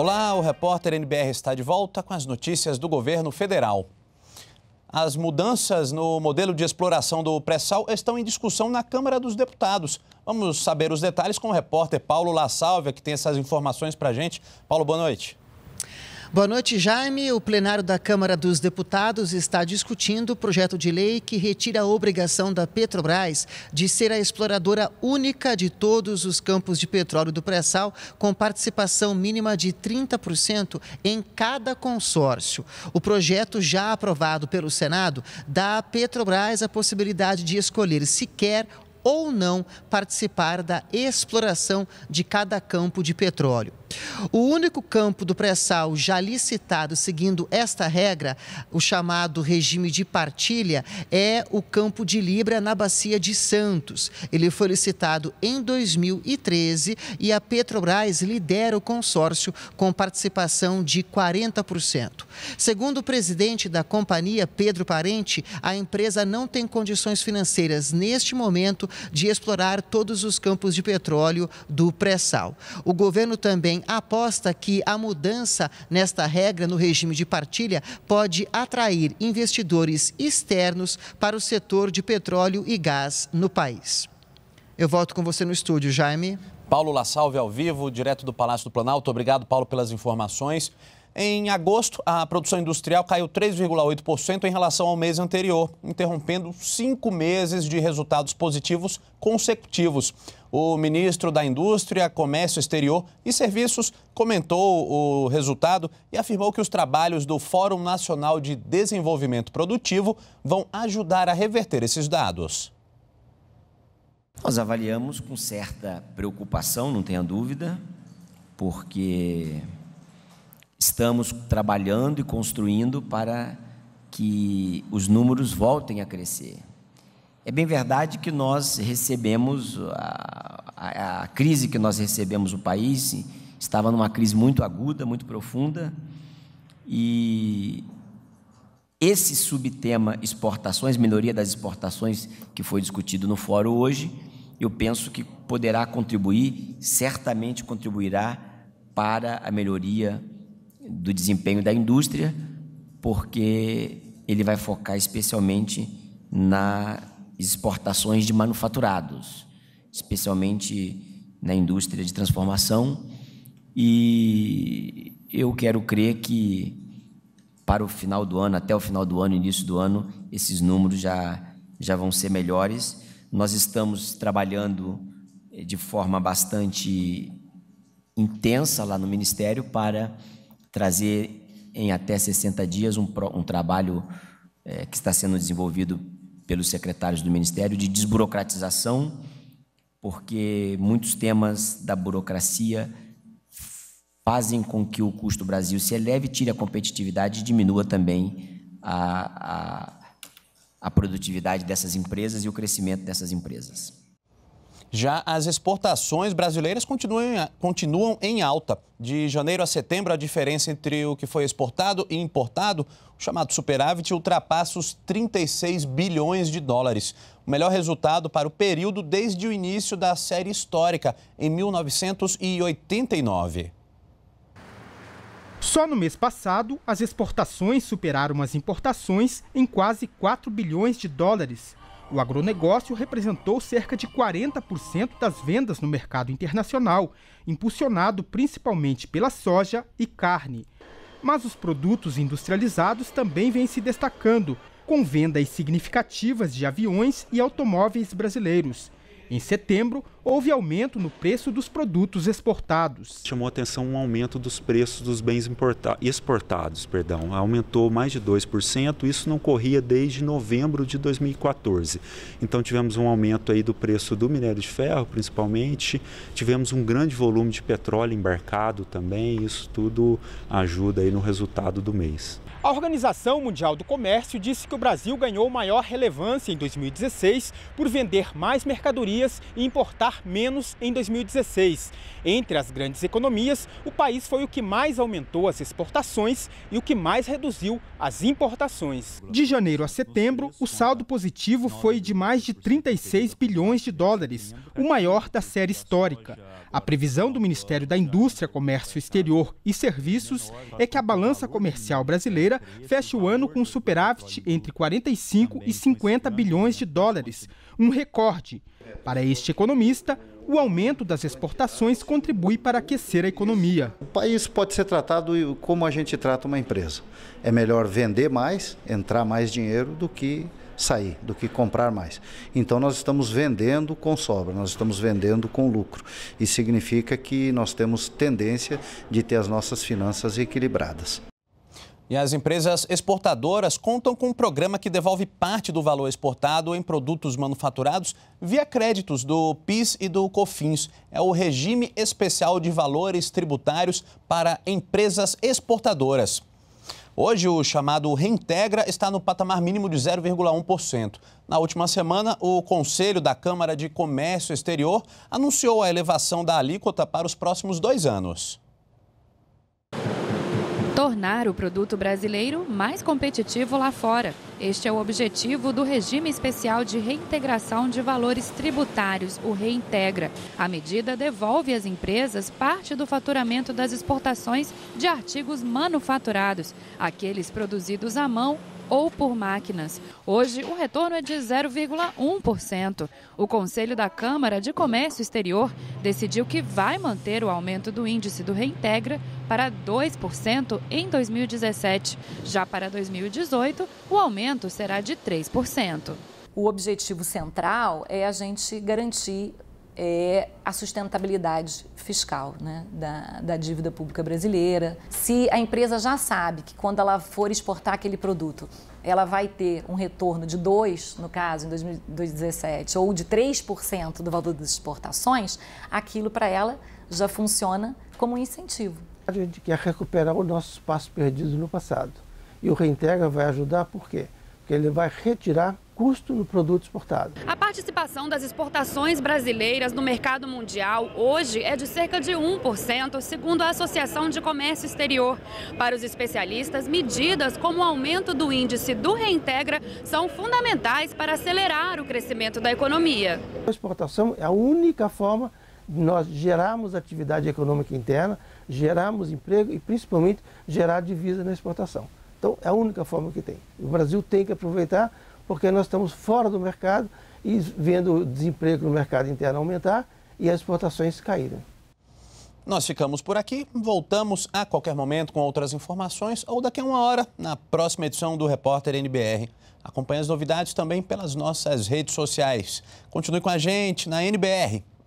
Olá, o repórter NBR está de volta com as notícias do governo federal. As mudanças no modelo de exploração do pré-sal estão em discussão na Câmara dos Deputados. Vamos saber os detalhes com o repórter Paulo La Salvia, que tem essas informações para a gente. Paulo, boa noite. Boa noite, Jaime. O plenário da Câmara dos Deputados está discutindo o projeto de lei que retira a obrigação da Petrobras de ser a exploradora única de todos os campos de petróleo do pré-sal, com participação mínima de 30% em cada consórcio. O projeto, já aprovado pelo Senado, dá à Petrobras a possibilidade de escolher se quer ou não participar da exploração de cada campo de petróleo. O único campo do pré-sal já licitado seguindo esta regra, o chamado regime de partilha, é o campo de Libra na Bacia de Santos. Ele foi licitado em 2013 e a Petrobras lidera o consórcio com participação de 40%. Segundo o presidente da companhia, Pedro Parente, a empresa não tem condições financeiras neste momento de explorar todos os campos de petróleo do pré-sal. O governo também também aposta que a mudança nesta regra no regime de partilha pode atrair investidores externos para o setor de petróleo e gás no país. Eu volto com você no estúdio, Jaime. Paulo La Salve ao vivo, direto do Palácio do Planalto. Obrigado, Paulo, pelas informações. Em agosto, a produção industrial caiu 3,8% em relação ao mês anterior, interrompendo cinco meses de resultados positivos consecutivos. O ministro da Indústria, Comércio Exterior e Serviços comentou o resultado e afirmou que os trabalhos do Fórum Nacional de Desenvolvimento Produtivo vão ajudar a reverter esses dados. Nós avaliamos com certa preocupação, não tenha dúvida, porque Estamos trabalhando e construindo para que os números voltem a crescer. É bem verdade que nós recebemos, a, a, a crise que nós recebemos, o país estava numa crise muito aguda, muito profunda, e esse subtema exportações, melhoria das exportações, que foi discutido no fórum hoje, eu penso que poderá contribuir, certamente contribuirá para a melhoria do desempenho da indústria, porque ele vai focar especialmente nas exportações de manufaturados, especialmente na indústria de transformação. E eu quero crer que para o final do ano, até o final do ano, início do ano, esses números já, já vão ser melhores. Nós estamos trabalhando eh, de forma bastante intensa lá no Ministério para trazer em até 60 dias um, um trabalho é, que está sendo desenvolvido pelos secretários do Ministério de desburocratização, porque muitos temas da burocracia fazem com que o custo Brasil se eleve, tire a competitividade e diminua também a, a, a produtividade dessas empresas e o crescimento dessas empresas. Já as exportações brasileiras continuam, continuam em alta. De janeiro a setembro, a diferença entre o que foi exportado e importado, o chamado superávit, ultrapassa os 36 bilhões de dólares. O melhor resultado para o período desde o início da série histórica, em 1989. Só no mês passado, as exportações superaram as importações em quase 4 bilhões de dólares. O agronegócio representou cerca de 40% das vendas no mercado internacional, impulsionado principalmente pela soja e carne. Mas os produtos industrializados também vêm se destacando, com vendas significativas de aviões e automóveis brasileiros. Em setembro, houve aumento no preço dos produtos exportados. Chamou atenção um aumento dos preços dos bens importa... exportados, perdão, aumentou mais de 2%, isso não corria desde novembro de 2014. Então tivemos um aumento aí do preço do minério de ferro, principalmente, tivemos um grande volume de petróleo embarcado também, isso tudo ajuda aí no resultado do mês. A Organização Mundial do Comércio disse que o Brasil ganhou maior relevância em 2016 por vender mais mercadorias e importar menos em 2016. Entre as grandes economias, o país foi o que mais aumentou as exportações e o que mais reduziu as importações. De janeiro a setembro, o saldo positivo foi de mais de 36 bilhões de dólares, o maior da série histórica. A previsão do Ministério da Indústria, Comércio Exterior e Serviços é que a balança comercial brasileira feche o ano com superávit entre 45 e 50 bilhões de dólares, um recorde. Para este economista, o aumento das exportações contribui para aquecer a economia. O país pode ser tratado como a gente trata uma empresa. É melhor vender mais, entrar mais dinheiro do que sair, do que comprar mais. Então nós estamos vendendo com sobra, nós estamos vendendo com lucro. Isso significa que nós temos tendência de ter as nossas finanças equilibradas. E as empresas exportadoras contam com um programa que devolve parte do valor exportado em produtos manufaturados via créditos do PIS e do COFINS. É o Regime Especial de Valores Tributários para Empresas Exportadoras. Hoje, o chamado Reintegra está no patamar mínimo de 0,1%. Na última semana, o Conselho da Câmara de Comércio Exterior anunciou a elevação da alíquota para os próximos dois anos tornar o produto brasileiro mais competitivo lá fora. Este é o objetivo do Regime Especial de Reintegração de Valores Tributários, o Reintegra. A medida devolve às empresas parte do faturamento das exportações de artigos manufaturados, aqueles produzidos à mão ou por máquinas. Hoje, o retorno é de 0,1%. O Conselho da Câmara de Comércio Exterior decidiu que vai manter o aumento do índice do Reintegra para 2% em 2017. Já para 2018, o aumento será de 3%. O objetivo central é a gente garantir é a sustentabilidade fiscal né, da, da, dívida pública brasileira. Se a empresa já sabe que quando ela for exportar aquele produto, ela vai ter um retorno de 2, no caso, em 2017, ou de 3% do valor das exportações, aquilo para ela já funciona como um incentivo a gente quer recuperar o nosso espaço perdido no passado. E o Reintegra vai ajudar por quê? Porque ele vai retirar custo no produto exportado. A participação das exportações brasileiras no mercado mundial hoje é de cerca de 1%, segundo a Associação de Comércio Exterior. Para os especialistas, medidas como o aumento do índice do reintegra são fundamentais para acelerar o crescimento da economia. A exportação é a única forma nós gerarmos atividade econômica interna, gerarmos emprego e principalmente gerar divisa na exportação. Então é a única forma que tem. O Brasil tem que aproveitar porque nós estamos fora do mercado e vendo o desemprego no mercado interno aumentar e as exportações caírem. Nós ficamos por aqui, voltamos a qualquer momento com outras informações ou daqui a uma hora na próxima edição do Repórter NBR. Acompanhe as novidades também pelas nossas redes sociais. Continue com a gente na NBR